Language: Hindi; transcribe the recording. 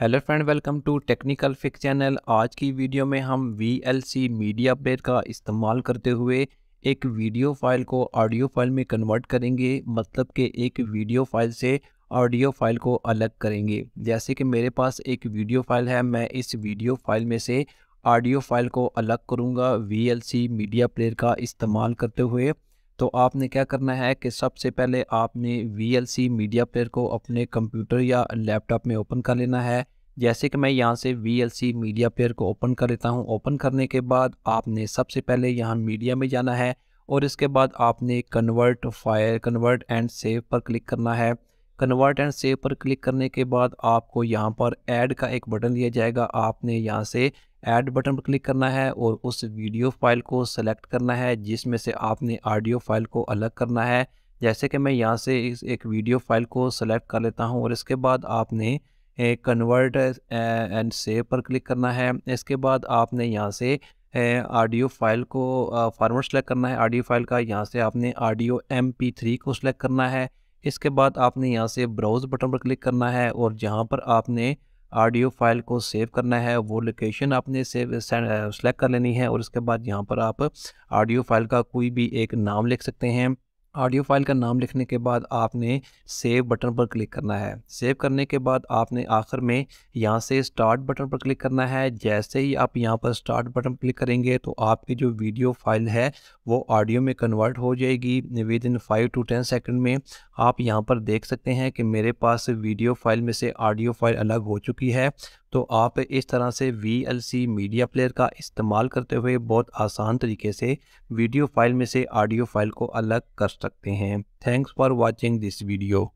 hello friend welcome to technical फिक चैनल आज की वीडियो में हम वी मीडिया प्लेयर का इस्तेमाल करते हुए एक वीडियो फाइल को ऑडियो फाइल में कन्वर्ट करेंगे मतलब कि एक वीडियो फाइल से ऑडियो फाइल को अलग करेंगे जैसे कि मेरे पास एक वीडियो फाइल है मैं इस वीडियो फाइल में से ऑडियो फाइल को अलग करूँगा वी मीडिया प्लेयर का इस्तेमाल करते हुए तो आपने क्या करना है कि सबसे पहले आपने वी मीडिया प्लेयर को अपने कंप्यूटर या लैपटॉप में ओपन कर लेना है जैसे कि मैं यहाँ से वी मीडिया प्लेयर को ओपन कर लेता हूँ ओपन करने के बाद आपने सबसे पहले यहाँ मीडिया में जाना है और इसके बाद आपने कन्वर्ट फायर कन्वर्ट एंड सेव पर क्लिक करना है कन्वर्ट एंड सेव पर क्लिक करने के बाद आपको यहाँ पर ऐड का एक बटन दिया जाएगा आपने यहाँ से ऐड बटन पर क्लिक करना है और उस वीडियो फाइल को सेलेक्ट करना है जिसमें से आपने ऑडियो फाइल को अलग करना है जैसे कि मैं यहाँ से इस एक वीडियो फाइल को सेलेक्ट कर लेता हूँ और इसके बाद आपने कन्वर्ट एंड सेव पर क्लिक करना है इसके बाद आपने यहाँ से ऑडियो फाइल को फॉर्मेट सेलेक्ट करना है ऑडियो फाइल का यहाँ से आपने ऑडियो एम पी थ्री को सेलेक्ट करना है इसके बाद आपने यहाँ से ब्राउज़ बटन पर क्लिक करना है और जहाँ पर आपने ऑडियो फाइल को सेव करना है वो लोकेशन आपने सेव सेलेक्ट uh, कर लेनी है और उसके बाद यहाँ पर आप ऑडियो फाइल का कोई भी एक नाम लिख सकते हैं ऑडियो फाइल का नाम लिखने के बाद आपने सेव बटन पर क्लिक करना है सेव करने के बाद आपने आखिर में यहाँ से स्टार्ट बटन पर क्लिक करना है जैसे ही आप यहाँ पर स्टार्ट बटन क्लिक करेंगे तो आपकी जो वीडियो फाइल है वो ऑडियो में कन्वर्ट हो जाएगी within five to ten second में आप यहाँ पर देख सकते हैं कि मेरे पास वीडियो फाइल में से ऑडियो फाइल अलग हो चुकी है तो आप इस तरह से वी मीडिया प्लेयर का इस्तेमाल करते हुए बहुत आसान तरीके से वीडियो फाइल में से ऑडियो फाइल को अलग कर सकते हैं thanks for watching this video